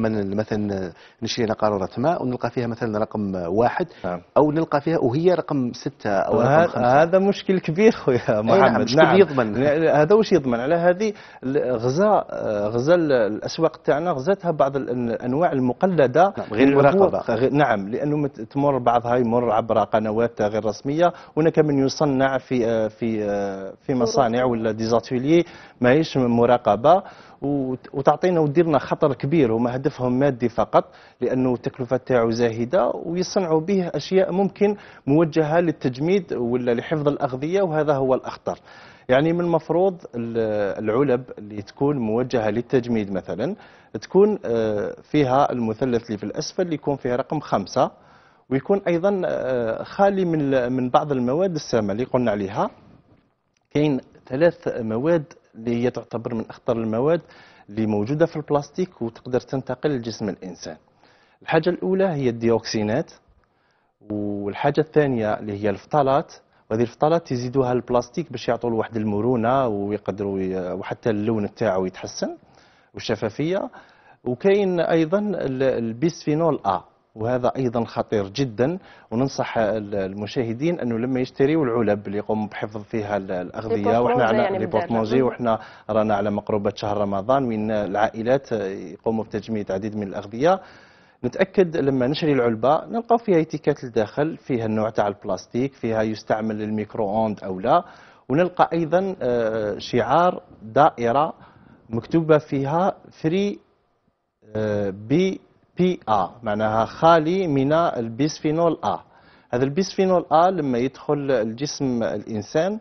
من مثلا نشري قارورة ماء ونلقى فيها مثلا رقم واحد نعم. أو نلقى فيها وهي رقم ستة أو رقم خمسة هذا مشكل كبير خويا إيه، محمد نعم نعم. يضمن هذا واش يضمن على هذه غزا غزا آه، الأسواق تاعنا غزاتها بعض الأنواع المقلدة نعم غير مراقبة نعم لأنه تمر بعضها يمر عبر قنوات غير رسمية هناك من يصنع في آه، في آه، في مصانع ولا ديزاتولي ماهيش مراقبة وتعطينا وديرنا خطر كبير هما هدفهم مادي فقط لانه التكلفه تاعو زاهده ويصنعوا به اشياء ممكن موجهه للتجميد ولا لحفظ الاغذيه وهذا هو الاخطر يعني من المفروض العلب اللي تكون موجهه للتجميد مثلا تكون آه، فيها المثلث اللي في الاسفل اللي يكون فيها رقم خمسة ويكون ايضا آه، خالي من من بعض المواد السامه اللي قلنا عليها كاين ثلاث مواد اللي هي تعتبر من أخطر المواد اللي موجودة في البلاستيك وتقدر تنتقل لجسم الإنسان الحاجة الأولى هي الديوكسينات والحاجة الثانية اللي هي الفطالات وهذه الفطالات يزيدوها البلاستيك باش يعطوا له واحد المرونة ويقدروا وحتى اللون تاعو يتحسن والشفافية وكاين أيضا البيسفينول أ وهذا ايضا خطير جدا وننصح المشاهدين انه لما يشتريوا العلب اللي يقوموا بحفظ فيها الاغذيه وحنا على يعني لي وحنا رانا على مقربه شهر رمضان وين العائلات يقوموا بتجميع عديد من الاغذيه نتاكد لما نشري العلبه نلقاو فيها اتيكات الداخل فيها النوع تاع البلاستيك فيها يستعمل الميكرو اوند او لا ونلقى ايضا آه، شعار دائره مكتوبه فيها فري آه، بي بي ا معناها خالي من البيسفينول ا هذا البيسفينول ا لما يدخل الجسم الانسان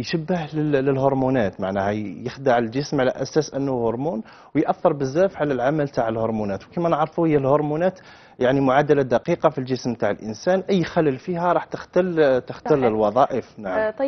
يشبه للهرمونات معناها يخدع الجسم على اساس انه هرمون وياثر بزاف على العمل تاع الهرمونات وكما نعرفوا هي الهرمونات يعني معادله دقيقه في الجسم تاع الانسان اي خلل فيها راح تختل تختل الوظائف نعم آه، طيب.